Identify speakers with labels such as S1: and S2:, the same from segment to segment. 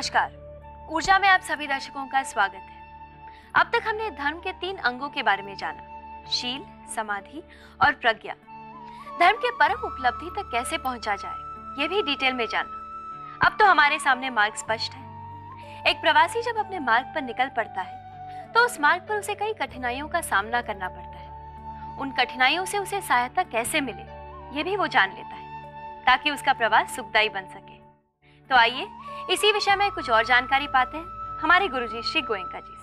S1: नमस्कार ऊर्जा में आप सभी दर्शकों का स्वागत है अब तक हमने धर्म के तीन अंगों के बारे में जाना शील समाधि और प्रज्ञा धर्म के परम उपलब्धि तक कैसे पहुंचा जाए ये भी डिटेल में जाना अब तो हमारे सामने मार्ग स्पष्ट है एक प्रवासी जब अपने मार्ग पर निकल पड़ता है तो उस मार्ग पर उसे कई कठिनाइयों का सामना करना पड़ता है उन कठिनाइयों से उसे सहायता कैसे मिले ये भी वो जान लेता है ताकि उसका प्रवास सुखदायी बन सके तो आइए इसी विषय में कुछ और जानकारी पाते हैं हमारे गुरुजी श्री गोयंका जी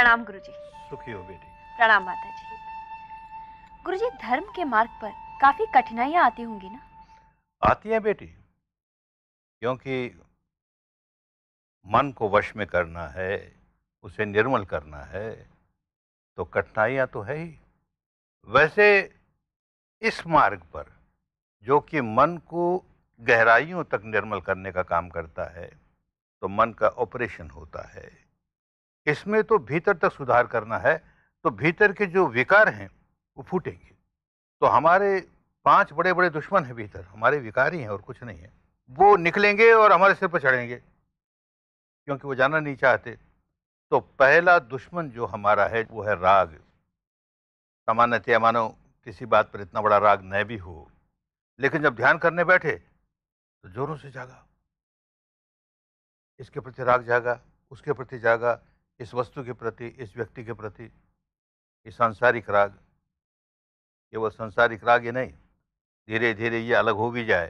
S1: प्रणाम गुरुजी सुखी हो बेटी प्रणाम माता जी गुरुजी धर्म के मार्ग पर काफी कठिनाइयां आती होंगी ना
S2: आती है बेटी क्योंकि मन को वश में करना है उसे निर्मल करना है तो कठिनाइयां तो है ही वैसे इस मार्ग पर जो कि मन को गहराइयों तक निर्मल करने का काम करता है तो मन का ऑपरेशन होता है इसमें तो भीतर तक सुधार करना है तो भीतर के जो विकार हैं वो फूटेंगे तो हमारे पांच बड़े बड़े दुश्मन हैं भीतर हमारे विकार ही हैं और कुछ नहीं है वो निकलेंगे और हमारे सिर पर चढ़ेंगे क्योंकि वो जाना नहीं चाहते तो पहला दुश्मन जो हमारा है वो है राग सामान्यतया मानो किसी बात पर इतना बड़ा राग न भी हो लेकिन जब ध्यान करने बैठे तो जोरों से जागा इसके प्रति राग जागा उसके प्रति जागा इस वस्तु के प्रति इस व्यक्ति के प्रति ये सांसारिक राग केवल सांसारिक राग ही नहीं धीरे धीरे ये अलग हो भी जाए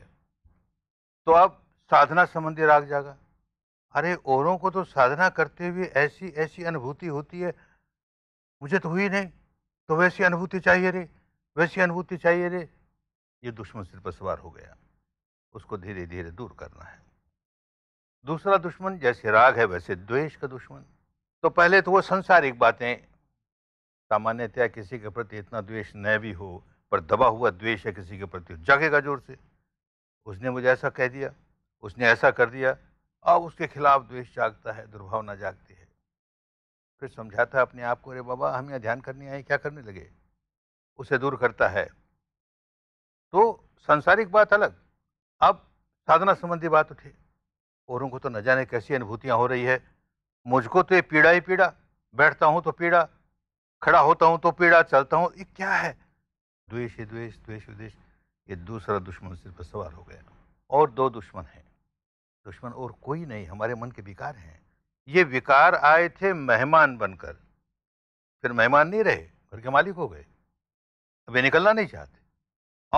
S2: तो अब साधना संबंधी राग जागा अरे औरों को तो साधना करते हुए ऐसी ऐसी अनुभूति होती है मुझे तो हुई नहीं तो वैसी अनुभूति चाहिए रे वैसी अनुभूति चाहिए रे ये दुश्मन सिर पर सवार हो गया उसको धीरे धीरे दूर करना है दूसरा दुश्मन जैसे राग है वैसे द्वेष का दुश्मन तो पहले तो वो संसारिक बातें सामान्यतया किसी के प्रति इतना द्वेष न भी हो पर दबा हुआ द्वेष है किसी के प्रति जगेगा जोर से उसने मुझे ऐसा कह दिया उसने ऐसा कर दिया अब उसके खिलाफ द्वेष जागता है दुर्भावना जागती है फिर समझाता है अपने आप को अरे बाबा हम यहाँ ध्यान करने आए क्या करने लगे उसे दूर करता है तो सांसारिक बात अलग अब साधना संबंधी बात उठे औरों को तो न जाने कैसी अनुभूतियाँ हो रही है मुझको तो ये पीड़ा ही पीड़ा बैठता हूँ तो पीड़ा खड़ा होता हूँ तो पीड़ा चलता हूँ ये क्या है द्वेष ही द्वेष द्वेष विद्वेश ये दूसरा दुश्मन सिर पर सवार हो गया और दो दुश्मन हैं दुश्मन और कोई नहीं हमारे मन के विकार हैं ये विकार आए थे मेहमान बनकर फिर मेहमान नहीं रहे घर के मालिक हो गए अब ये निकलना नहीं चाहते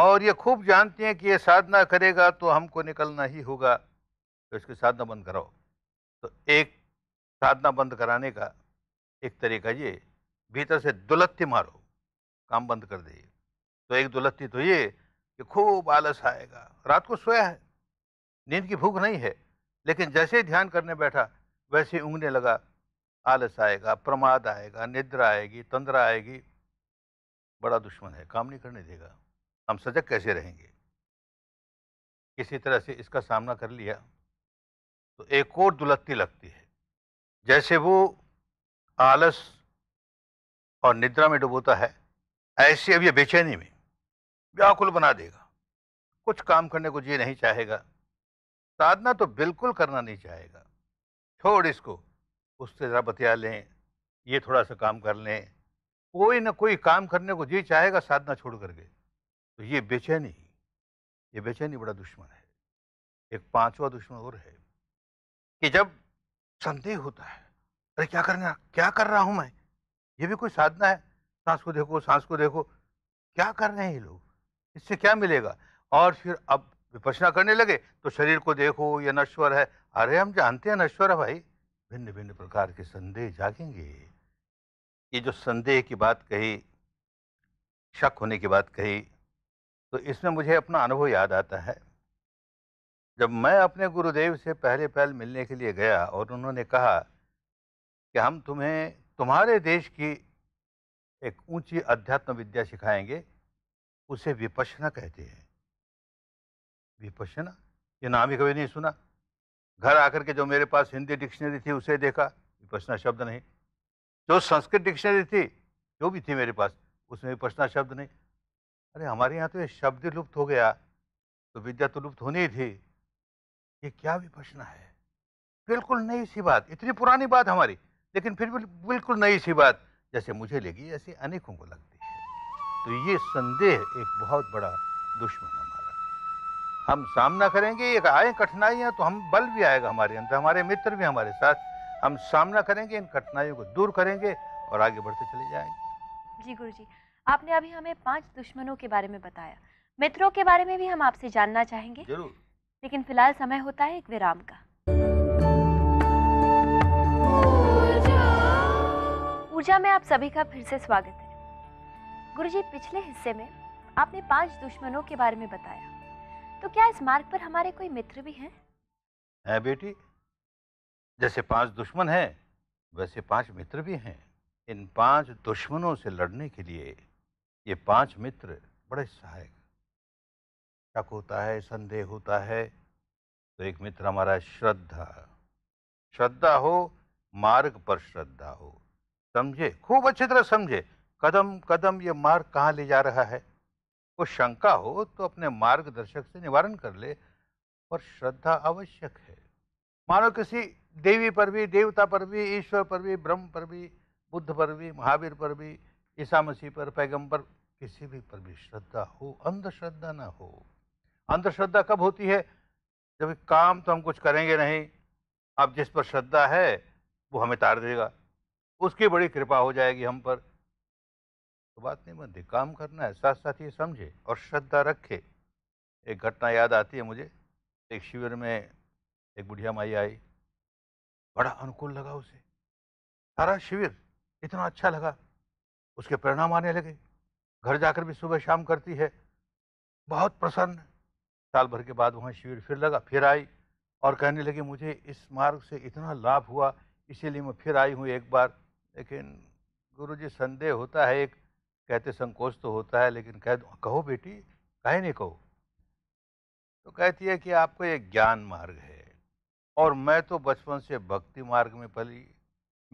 S2: और ये खूब जानते हैं कि ये साधना करेगा तो हमको निकलना ही होगा तो इसकी साधना बंद कराओ तो एक साधना बंद कराने का एक तरीका ये भीतर से दुलत्ती मारो काम बंद कर दिए तो एक दुलत्ती तो ये कि खूब आलस आएगा रात को सोया है नींद की भूख नहीं है लेकिन जैसे ही ध्यान करने बैठा वैसे ही ऊँगने लगा आलस आएगा प्रमाद आएगा निद्रा आएगी तंद्रा आएगी बड़ा दुश्मन है काम नहीं करने देगा हम सजग कैसे रहेंगे किसी तरह से इसका सामना कर लिया तो एक और दुलत्ती लगती है जैसे वो आलस और निद्रा में डुबोता है ऐसे अब ये बेचैनी में व्याकुल बना देगा कुछ काम करने को ये नहीं चाहेगा साधना तो बिल्कुल करना नहीं चाहेगा छोड़ इसको उससे ज़रा बतिया लें ये थोड़ा सा काम कर लें कोई ना कोई काम करने को जी चाहेगा साधना छोड़ करके तो ये बेचैनी ये बेचैनी बड़ा दुश्मन है एक पांचवा दुश्मन और है कि जब संदेह होता है अरे क्या करना क्या कर रहा हूँ मैं ये भी कोई साधना है सांस को देखो सांस को देखो क्या कर रहे हैं ये लोग इससे क्या मिलेगा और फिर अब विपसना करने लगे तो शरीर को देखो ये नश्वर है अरे हम जानते हैं नश्वर है भाई भिन्न भिन्न प्रकार के संदेह जागेंगे ये जो संदेह की बात कही शक होने की बात कही तो इसमें मुझे अपना अनुभव याद आता है जब मैं अपने गुरुदेव से पहले पहल मिलने के लिए गया और उन्होंने कहा कि हम तुम्हें तुम्हारे देश की एक ऊंची अध्यात्म विद्या सिखाएंगे उसे विपशना कहते हैं विपशना ये नाम ही कभी नहीं सुना घर आकर के जो मेरे पास हिंदी डिक्शनरी थी उसे देखा विपशना शब्द नहीं जो संस्कृत डिक्शनरी थी जो भी थी मेरे पास उसमें विपशना शब्द नहीं अरे हमारे यहाँ तो ये शब्द लुप्त हो गया तो विद्या तो लुप्त होनी ही थी ये क्या विपसना है बिल्कुल नई सी बात इतनी पुरानी बात हमारी लेकिन फिर भी बिल्कुल नई सी बात जैसे मुझे लगी ऐसे अनेकों को लगती है तो ये संदेह एक बहुत बड़ा दुश्मन हमारा हम सामना करेंगे एक आए कठिनाइयाँ तो हम बल भी आएगा हमारे अंदर हमारे मित्र भी हमारे साथ हम सामना करेंगे इन कठिनाइयों को दूर करेंगे और आगे बढ़ते चले जाएंगे
S1: जी गुरु जी आपने अभी हमें पांच दुश्मनों के बारे में बताया मित्रों के बारे में भी हम आपसे जानना चाहेंगे जरूर लेकिन फिलहाल समय होता है एक विराम का ऊर्जा में आप सभी का फिर से स्वागत है गुरुजी पिछले हिस्से में आपने पांच दुश्मनों के बारे में बताया तो क्या इस मार्ग पर हमारे कोई मित्र भी हैं
S2: है बेटी जैसे पांच दुश्मन हैं वैसे पांच मित्र भी हैं इन पांच दुश्मनों से लड़ने के लिए ये पांच मित्र बड़े सहायक शक होता है संदेह होता है तो एक मित्र हमारा श्रद्धा श्रद्धा हो मार्ग पर श्रद्धा हो समझे खूब अच्छी तरह समझे कदम कदम ये मार्ग कहाँ ले जा रहा है वो शंका हो तो अपने मार्गदर्शक से निवारण कर ले पर श्रद्धा आवश्यक है मानो किसी देवी पर भी देवता पर भी ईश्वर पर भी ब्रह्म पर भी बुद्ध पर भी महावीर पर भी ईसा मसीह पर पैगंबर किसी भी पर भी श्रद्धा हो अंधश्रद्धा ना हो अंधश्रद्धा कब होती है जब काम तो हम कुछ करेंगे नहीं अब जिस पर श्रद्धा है वो हमें तार देगा उसकी बड़ी कृपा हो जाएगी हम पर तो बात नहीं बनती काम करना है साथ साथ ये समझे और श्रद्धा रखे एक घटना याद आती है मुझे एक शिविर में एक बुढ़िया माई आई बड़ा अनुकूल लगा उसे सारा शिविर इतना अच्छा लगा उसके परिणाम आने लगे घर जाकर भी सुबह शाम करती है बहुत प्रसन्न साल भर के बाद वहाँ शिविर फिर लगा फिर आई और कहने लगे मुझे इस मार्ग से इतना लाभ हुआ इसीलिए मैं फिर आई हूँ एक बार लेकिन गुरु जी संदेह होता है एक कहते संकोच तो होता है लेकिन कह कहो बेटी कहे नहीं कहो तो कहती है कि आपको एक ज्ञान मार्ग है और मैं तो बचपन से भक्ति मार्ग में पली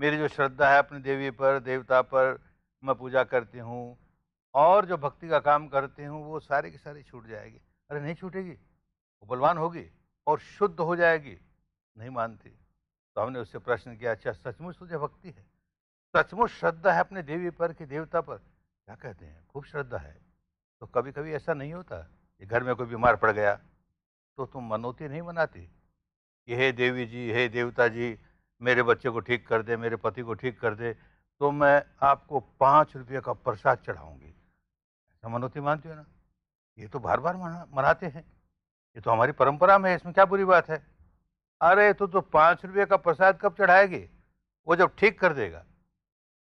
S2: मेरी जो श्रद्धा है अपनी देवी पर देवता पर मैं पूजा करती हूँ और जो भक्ति का काम करती हूँ वो सारे के सारे छूट जाएगी अरे नहीं छूटेगी वो बलवान होगी और शुद्ध हो जाएगी नहीं मानती तो हमने उससे प्रश्न किया अच्छा सचमुच तुझे भक्ति है सचमुच श्रद्धा है अपने देवी पर कि देवता पर क्या कहते हैं खूब श्रद्धा है तो कभी कभी ऐसा नहीं होता कि घर में कोई बीमार पड़ गया तो तुम मनोती नहीं मनाती कि हे देवी जी हे देवता जी मेरे बच्चे को ठीक कर दे मेरे पति को ठीक कर दे तो मैं आपको पाँच रुपये का प्रसाद चढ़ाऊँगी ऐसा मनोती मानती हो ना ये तो बार बार मना, मनाते हैं ये तो हमारी परंपरा में है इसमें क्या बुरी बात है अरे तो तो पाँच रुपये का प्रसाद कब चढ़ाएगी वो जब ठीक कर देगा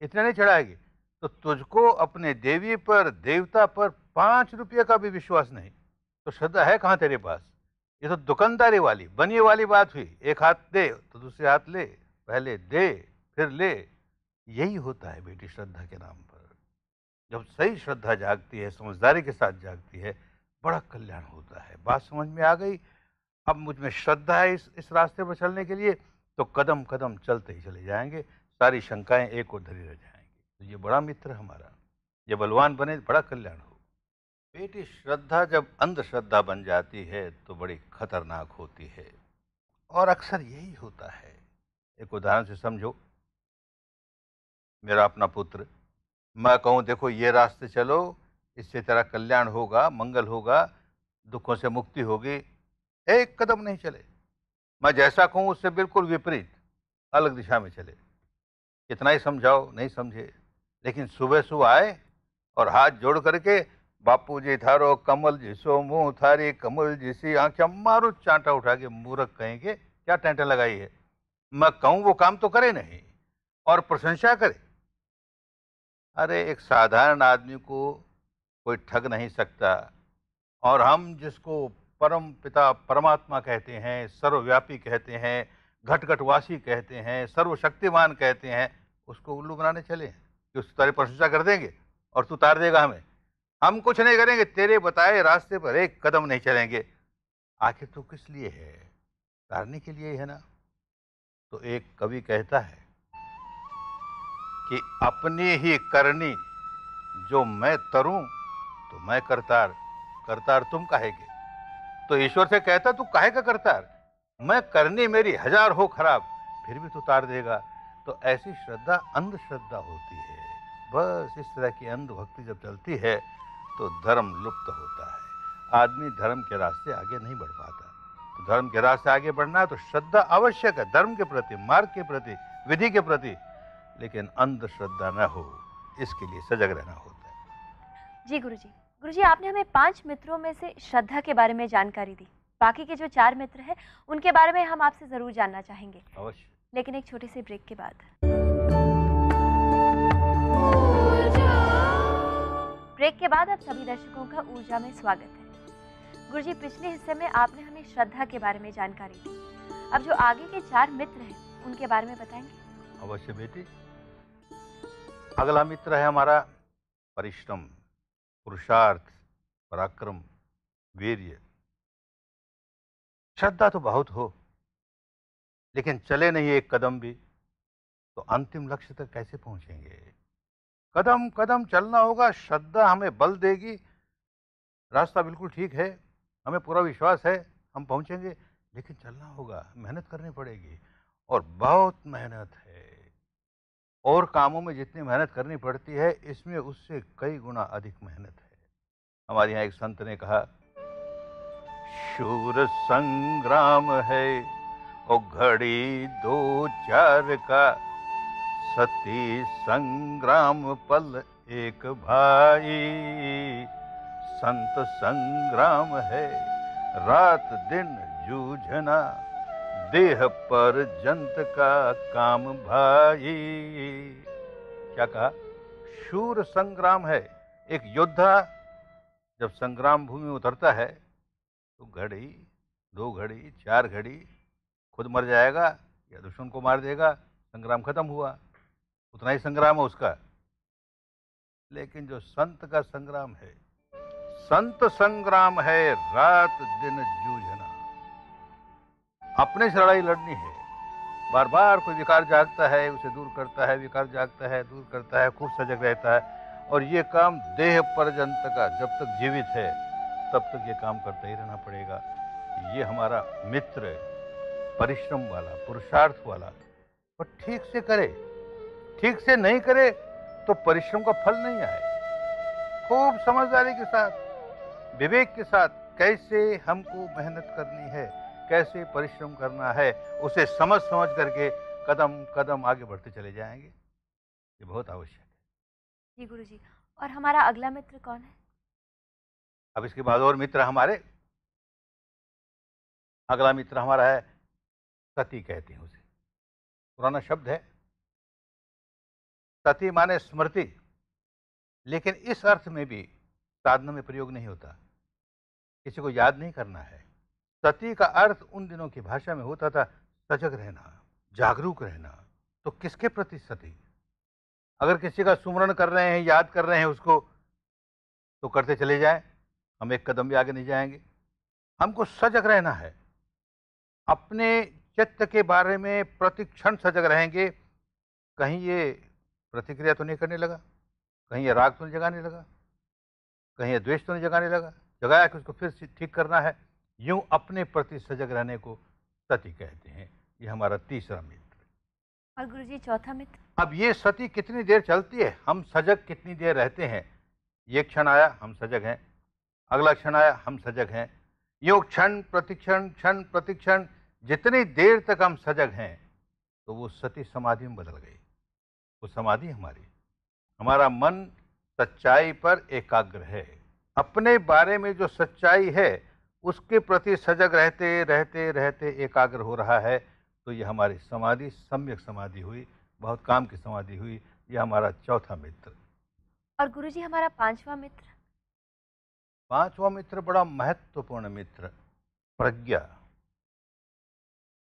S2: इतना नहीं चढ़ाएगी तो तुझको अपने देवी पर देवता पर पाँच रुपये का भी विश्वास नहीं तो श्रद्धा है कहाँ तेरे पास ये तो दुकानदारी वाली बनिए वाली बात हुई एक हाथ दे तो दूसरे हाथ ले पहले दे फिर ले यही होता है बेटी श्रद्धा के नाम पर जब सही श्रद्धा जागती है समझदारी के साथ जागती है बड़ा कल्याण होता है बात समझ में आ गई अब मुझ में श्रद्धा है इस इस रास्ते पर चलने के लिए तो कदम कदम चलते ही चले जाएंगे सारी शंकाएं एक और धरी रह जाएंगी तो ये बड़ा मित्र हमारा ये बलवान बने बड़ा कल्याण हो बेटी श्रद्धा जब अंधश्रद्धा बन जाती है तो बड़ी खतरनाक होती है और अक्सर यही होता है एक उदाहरण से समझो मेरा अपना पुत्र मैं कहूँ देखो ये रास्ते चलो इससे तेरा कल्याण होगा मंगल होगा दुखों से मुक्ति होगी एक कदम नहीं चले मैं जैसा कहूँ उससे बिल्कुल विपरीत अलग दिशा में चले कितना ही समझाओ नहीं समझे लेकिन सुबह सुबह आए और हाथ जोड़ करके बापू जी थारो कमल जी सो मुँह थारी कमल जिसी आँखें मारो चांटा उठा के मूर्ख कहेंगे क्या टेंटा लगाई है मैं कहूँ वो काम तो करे नहीं और प्रशंसा करे अरे एक साधारण आदमी को कोई ठग नहीं सकता और हम जिसको परम पिता परमात्मा कहते हैं सर्वव्यापी कहते हैं घट घटवासी कहते हैं सर्वशक्तिमान कहते हैं उसको उल्लू बनाने चले कि उस तारी प्रशंसा कर देंगे और तू तार देगा हमें हम कुछ नहीं करेंगे तेरे बताए रास्ते पर एक कदम नहीं चलेंगे आखिर तो किस लिए है तारने के लिए ही है ना तो एक कवि कहता है कि अपनी ही करनी जो मैं तरूं तो मैं करतार करतार तुम कहेगे तो ईश्वर से कहता तू काहे का करतार मैं करनी मेरी हजार हो खराब फिर भी तू तार देगा तो ऐसी श्रद्धा अंधश्रद्धा होती है बस इस तरह की अंधभक्ति जब चलती है तो धर्म लुप्त होता है आदमी धर्म के रास्ते आगे नहीं बढ़ पाता तो धर्म के रास्ते आगे बढ़ना है तो श्रद्धा आवश्यक है धर्म के प्रति मार्ग के प्रति विधि के प्रति लेकिन अंधश्रद्धा न हो इसके लिए सजग रहना होता
S1: है जी गुरु जी गुरु जी आपने हमें पांच मित्रों में से श्रद्धा के बारे में जानकारी दी बाकी के जो चार मित्र हैं उनके बारे में हम आपसे ज़रूर जानना चाहेंगे अवश्य लेकिन एक छोटे से ब्रेक के बाद ब्रेक के बाद आप सभी दर्शकों का ऊर्जा में स्वागत है गुरु जी पिछले हिस्से में आपने हमें श्रद्धा के बारे में जानकारी दी अब जो आगे के चार मित्र हैं उनके बारे में बताएंगे
S2: अवश्य बेटी अगला मित्र है हमारा परिश्रम पुरुषार्थ पराक्रम वीर्य श्रद्धा तो बहुत हो लेकिन चले नहीं एक कदम भी तो अंतिम लक्ष्य तक कैसे पहुंचेंगे कदम कदम चलना होगा श्रद्धा हमें बल देगी रास्ता बिल्कुल ठीक है हमें पूरा विश्वास है हम पहुंचेंगे लेकिन चलना होगा मेहनत करनी पड़ेगी और बहुत मेहनत है और कामों में जितनी मेहनत करनी पड़ती है इसमें उससे कई गुना अधिक मेहनत है हमारे यहाँ एक संत ने कहा शूर संग्राम है और घड़ी दो चार का सती संग्राम पल एक भाई संत संग्राम है रात दिन जूझना देह पर जंत का काम भाई क्या कहा शूर संग्राम है एक योद्धा जब संग्राम भूमि उतरता है तो घड़ी दो घड़ी चार घड़ी खुद मर जाएगा या दुश्मन को मार देगा संग्राम खत्म हुआ उतना ही संग्राम है उसका लेकिन जो संत का संग्राम है संत संग्राम है रात दिन जूझ अपने से लड़ाई लड़नी है बार बार कोई विकार जागता है उसे दूर करता है विकार जागता है दूर करता है खूब सजग रहता है और ये काम देह पर्यंत का जब तक जीवित है तब तक ये काम करता ही रहना पड़ेगा ये हमारा मित्र परिश्रम वाला पुरुषार्थ वाला और ठीक से करे ठीक से नहीं करे तो परिश्रम का फल नहीं आए खूब समझदारी के साथ विवेक के साथ कैसे हमको मेहनत करनी है कैसे परिश्रम करना है उसे समझ समझ करके कदम कदम आगे बढ़ते चले जाएंगे ये बहुत आवश्यक है
S1: जी गुरु जी और हमारा अगला मित्र कौन है
S2: अब इसके बाद और मित्र हमारे अगला मित्र हमारा है सती कहते हैं उसे पुराना शब्द है सती माने स्मृति लेकिन इस अर्थ में भी साधना में प्रयोग नहीं होता किसी को याद नहीं करना है सती का अर्थ उन दिनों की भाषा में होता था सजग रहना जागरूक रहना तो किसके प्रति सती अगर किसी का सुमरण कर रहे हैं याद कर रहे हैं उसको तो करते चले जाएं हम एक कदम भी आगे नहीं जाएंगे हमको सजग रहना है अपने चित्त के बारे में प्रतिक्षण सजग रहेंगे कहीं ये प्रतिक्रिया तो नहीं करने लगा कहीं ये राग तो नहीं जगाने लगा कहीं ये द्वेष तो नहीं जगाने लगा जगाया कि उसको फिर ठीक करना है यूं अपने प्रति सजग रहने को सती कहते हैं ये हमारा तीसरा मित्र
S1: और गुरु जी चौथा मित्र
S2: अब ये सती कितनी देर चलती है हम सजग कितनी देर रहते हैं ये क्षण आया हम सजग हैं अगला क्षण आया हम सजग हैं यो क्षण प्रतिक्षण क्षण प्रतिक्षण जितनी देर तक हम सजग हैं तो वो सती समाधि में बदल गई वो समाधि हमारी हमारा मन सच्चाई पर एकाग्र है अपने बारे में जो सच्चाई है उसके प्रति सजग रहते रहते रहते एकाग्र हो रहा है तो यह हमारी समाधि सम्यक समाधि हुई बहुत काम की समाधि हुई यह हमारा चौथा मित्र
S1: और गुरु जी हमारा पांचवा मित्र
S2: पांचवा मित्र बड़ा महत्वपूर्ण मित्र प्रज्ञा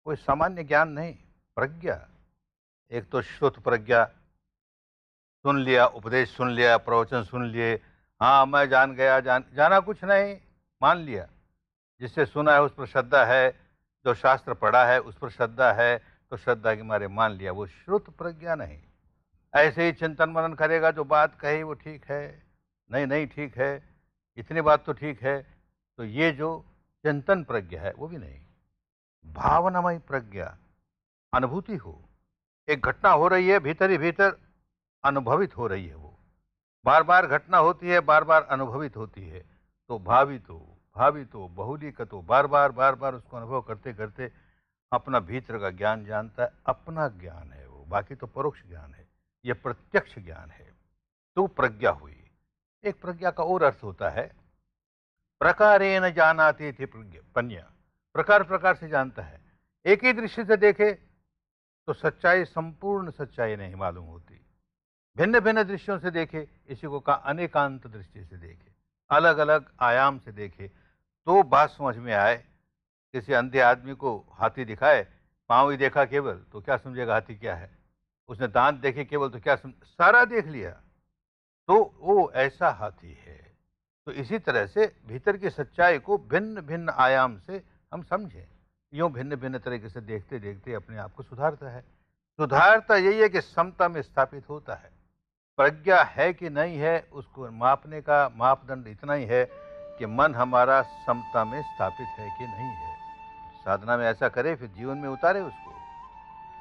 S2: कोई सामान्य ज्ञान नहीं प्रज्ञा एक तो श्रुत प्रज्ञा सुन लिया उपदेश सुन लिया प्रवचन सुन लिए हाँ मैं जान गया जान जाना कुछ नहीं मान लिया जिससे सुना है उस पर श्रद्धा है जो शास्त्र पढ़ा है उस पर श्रद्धा है तो श्रद्धा के मारे मान लिया वो श्रुत प्रज्ञा नहीं ऐसे ही चिंतन मनन करेगा जो बात कही वो ठीक है नहीं नहीं ठीक है इतनी बात तो ठीक है तो ये जो चिंतन प्रज्ञा है वो भी नहीं भावनामय प्रज्ञा अनुभूति हो एक घटना हो रही है भीतर ही भीतर अनुभवित हो रही है वो बार बार घटना होती है बार बार अनुभवित होती है तो भावित हो भावितो बहुलीकतो बार बार बार बार उसको अनुभव करते करते अपना भीतर का ज्ञान जानता है अपना ज्ञान है वो बाकी तो परोक्ष ज्ञान है यह प्रत्यक्ष ज्ञान है तो प्रज्ञा हुई एक प्रज्ञा का और अर्थ होता है न जानाते थे पन्या प्रकार प्रकार से जानता है एक ही दृश्य से देखे तो सच्चाई संपूर्ण सच्चाई नहीं मालूम होती भिन्न भिन्न दृश्यों से देखे इसी को कहा अनेकांत दृष्टि से देखे अलग अलग आयाम से देखे तो बात समझ में आए किसी अंधे आदमी को हाथी दिखाए पाँव ही देखा केवल तो क्या समझेगा हाथी क्या है उसने दांत देखे केवल तो क्या समझ सारा देख लिया तो वो ऐसा हाथी है तो इसी तरह से भीतर की सच्चाई को भिन्न भिन्न आयाम से हम समझें यूँ भिन्न भिन्न तरीके से देखते देखते अपने आप को सुधारता है सुधारता यही है कि समता में स्थापित होता है प्रज्ञा है कि नहीं है उसको मापने का मापदंड इतना ही है कि मन हमारा समता में स्थापित है कि नहीं है साधना में ऐसा करे फिर जीवन में उतारे उसको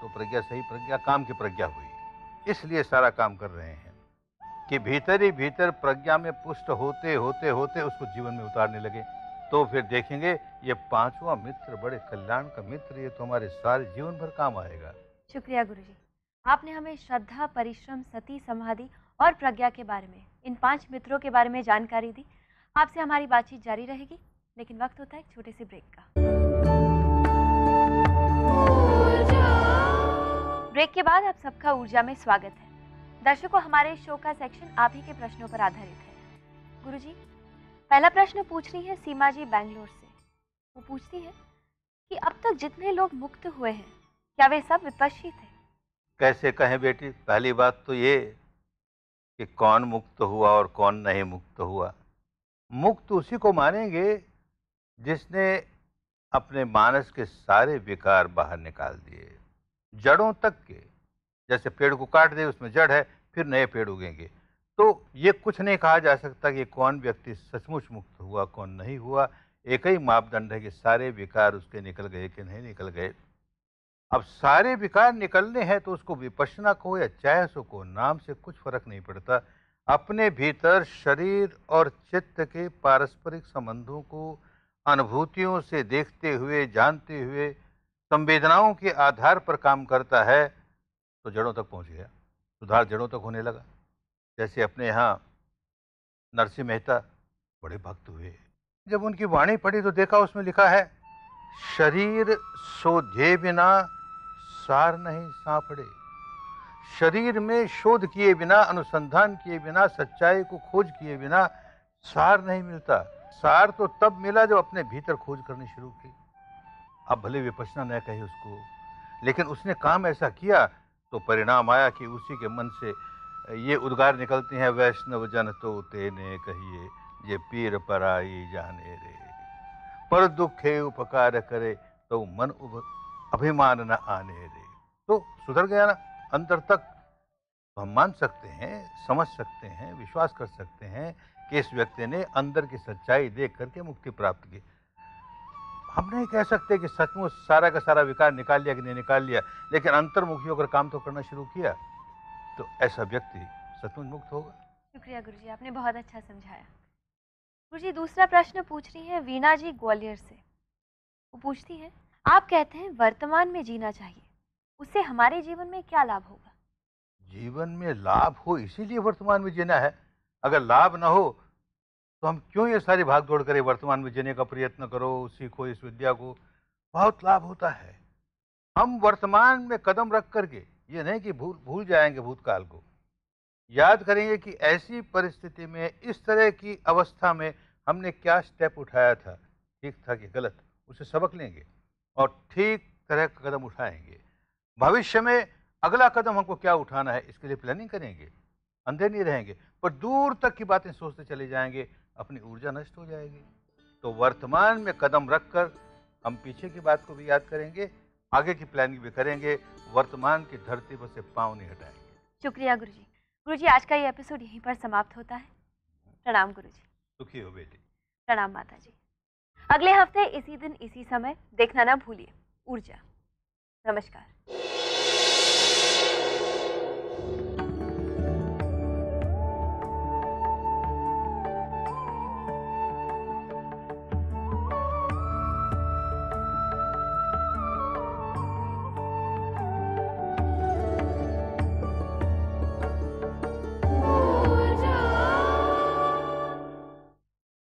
S2: तो प्रज्ञा सही प्रज्ञा काम की प्रज्ञा हुई इसलिए सारा काम कर रहे हैं कि भीतर ही भीतर प्रज्ञा में पुष्ट होते होते होते उसको जीवन में उतारने लगे तो फिर देखेंगे ये पांचवा मित्र बड़े कल्याण का मित्र ये तो हमारे सारे जीवन भर काम आएगा
S1: शुक्रिया गुरु जी आपने हमें श्रद्धा परिश्रम सती समाधि और प्रज्ञा के बारे में इन पांच मित्रों के बारे में जानकारी दी आपसे हमारी बातचीत जारी रहेगी लेकिन वक्त होता है एक छोटे से ब्रेक का ब्रेक के बाद आप सबका ऊर्जा में स्वागत है दर्शकों हमारे शो का सेक्शन आप ही के प्रश्नों पर आधारित है गुरु जी पहला प्रश्न पूछ रही है सीमा जी बैंगलोर से वो पूछती है कि अब तक जितने लोग मुक्त हुए हैं क्या वे सब विपक्षी थे
S2: कैसे कहें बेटी पहली बात तो ये कि कौन मुक्त हुआ और कौन नहीं मुक्त हुआ मुक्त उसी को मानेंगे जिसने अपने मानस के सारे विकार बाहर निकाल दिए जड़ों तक के जैसे पेड़ को काट दे उसमें जड़ है फिर नए पेड़ उगेंगे तो ये कुछ नहीं कहा जा सकता कि कौन व्यक्ति सचमुच मुक्त हुआ कौन नहीं हुआ एक ही मापदंड है कि सारे विकार उसके निकल गए कि नहीं निकल गए अब सारे विकार निकलने हैं तो उसको विपशना को या चाहे सो को नाम से कुछ फर्क नहीं पड़ता अपने भीतर शरीर और चित्त के पारस्परिक संबंधों को अनुभूतियों से देखते हुए जानते हुए संवेदनाओं के आधार पर काम करता है तो जड़ों तक पहुंच गया सुधार जड़ों तक होने लगा जैसे अपने यहाँ नरसिंह मेहता बड़े भक्त हुए जब उनकी वाणी पढ़ी तो देखा उसमें लिखा है शरीर सोधे बिना सार नहीं सांपड़े शरीर में शोध किए बिना अनुसंधान किए बिना सच्चाई को खोज किए बिना सार नहीं मिलता सार तो तब मिला जब अपने भीतर खोज करनी शुरू की अब भले विपसना न कहे उसको लेकिन उसने काम ऐसा किया तो परिणाम आया कि उसी के मन से ये उद्गार निकलते हैं वैष्णव जन तो तेने कहिए ये पीर पराई जाने रे पर दुखे उपकार करे तो मन अभिमान न आने रे तो सुधर गया ना अंतर तक हम मान सकते हैं समझ सकते हैं विश्वास कर सकते हैं कि इस व्यक्ति ने अंदर की सच्चाई देख करके मुक्ति प्राप्त की हम नहीं कह सकते कि सचमुच सारा का सारा विकार निकाल लिया कि नहीं निकाल लिया लेकिन अंतर्मुखी होकर काम तो करना शुरू किया तो ऐसा व्यक्ति सचमुच मुक्त होगा
S1: शुक्रिया गुरु जी आपने बहुत अच्छा समझाया गुरु जी दूसरा प्रश्न पूछ रही है वीणा जी ग्वालियर से वो पूछती हैं आप कहते हैं वर्तमान में जीना चाहिए उससे हमारे जीवन में क्या लाभ होगा
S2: जीवन में लाभ हो इसीलिए वर्तमान में जीना है अगर लाभ ना हो तो हम क्यों ये सारी भाग दौड़ करें वर्तमान में जीने का प्रयत्न करो सीखो इस विद्या को बहुत लाभ होता है हम वर्तमान में कदम रख करके ये नहीं कि भूल भूल जाएंगे भूतकाल को याद करेंगे कि ऐसी परिस्थिति में इस तरह की अवस्था में हमने क्या स्टेप उठाया था ठीक था कि गलत उसे सबक लेंगे और ठीक तरह का कदम उठाएंगे भविष्य में अगला कदम हमको क्या उठाना है इसके लिए प्लानिंग करेंगे अंधे नहीं रहेंगे पर दूर तक की बातें सोचते चले जाएंगे अपनी ऊर्जा नष्ट हो जाएगी तो वर्तमान में कदम रखकर हम पीछे की बात को भी याद करेंगे आगे की प्लानिंग भी करेंगे वर्तमान की धरती पर से पाँव नहीं हटाएंगे
S1: शुक्रिया गुरु जी गुरु जी आज का ये एपिसोड यहीं पर समाप्त होता है प्रणाम गुरु जी सुखी हो बेटी प्रणाम माता जी अगले हफ्ते इसी दिन इसी समय देखना ना भूलिए ऊर्जा नमस्कार you